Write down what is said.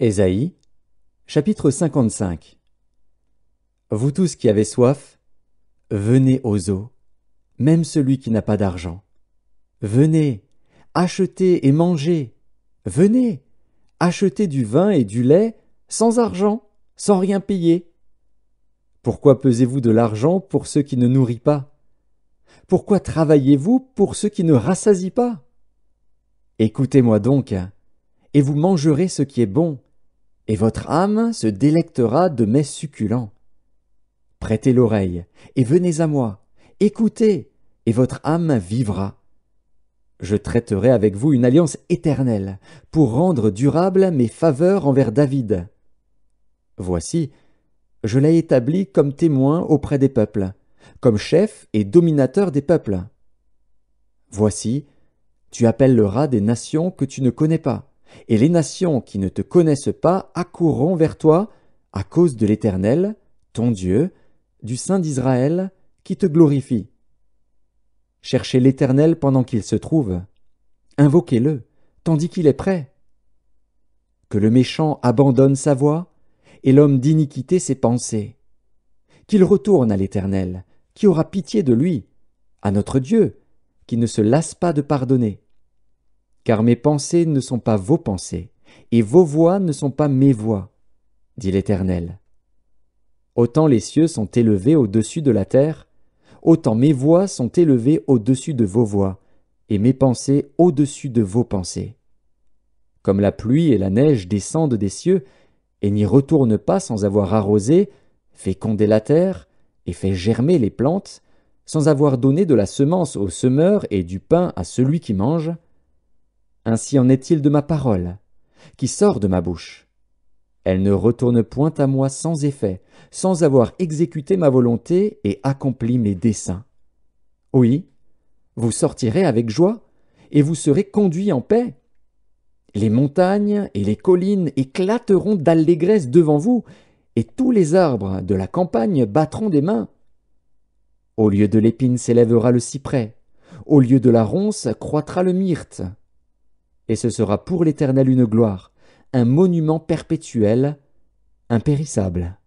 Ésaïe, chapitre 55 Vous tous qui avez soif, venez aux eaux, même celui qui n'a pas d'argent. Venez, achetez et mangez. Venez, achetez du vin et du lait sans argent, sans rien payer. Pourquoi pesez-vous de l'argent pour ceux qui ne nourrissent pas Pourquoi travaillez-vous pour ceux qui ne rassasient pas Écoutez-moi donc, et vous mangerez ce qui est bon et votre âme se délectera de mes succulents. Prêtez l'oreille, et venez à moi, écoutez, et votre âme vivra. Je traiterai avec vous une alliance éternelle, pour rendre durable mes faveurs envers David. Voici, je l'ai établi comme témoin auprès des peuples, comme chef et dominateur des peuples. Voici, tu appelleras des nations que tu ne connais pas, et les nations qui ne te connaissent pas accourront vers toi à cause de l'Éternel, ton Dieu, du Saint d'Israël, qui te glorifie. Cherchez l'Éternel pendant qu'il se trouve, invoquez-le, tandis qu'il est prêt. Que le méchant abandonne sa voie, et l'homme d'iniquité ses pensées. Qu'il retourne à l'Éternel, qui aura pitié de lui, à notre Dieu, qui ne se lasse pas de pardonner car mes pensées ne sont pas vos pensées, et vos voix ne sont pas mes voix, dit l'Éternel. Autant les cieux sont élevés au-dessus de la terre, autant mes voix sont élevées au-dessus de vos voix, et mes pensées au-dessus de vos pensées. Comme la pluie et la neige descendent des cieux, et n'y retournent pas sans avoir arrosé, fécondé la terre, et fait germer les plantes, sans avoir donné de la semence au semeur et du pain à celui qui mange, ainsi en est-il de ma parole, qui sort de ma bouche. Elle ne retourne point à moi sans effet, sans avoir exécuté ma volonté et accompli mes desseins. Oui, vous sortirez avec joie, et vous serez conduits en paix. Les montagnes et les collines éclateront d'allégresse devant vous, et tous les arbres de la campagne battront des mains. Au lieu de l'épine s'élèvera le cyprès, au lieu de la ronce croîtra le myrte, et ce sera pour l'Éternel une gloire, un monument perpétuel, impérissable.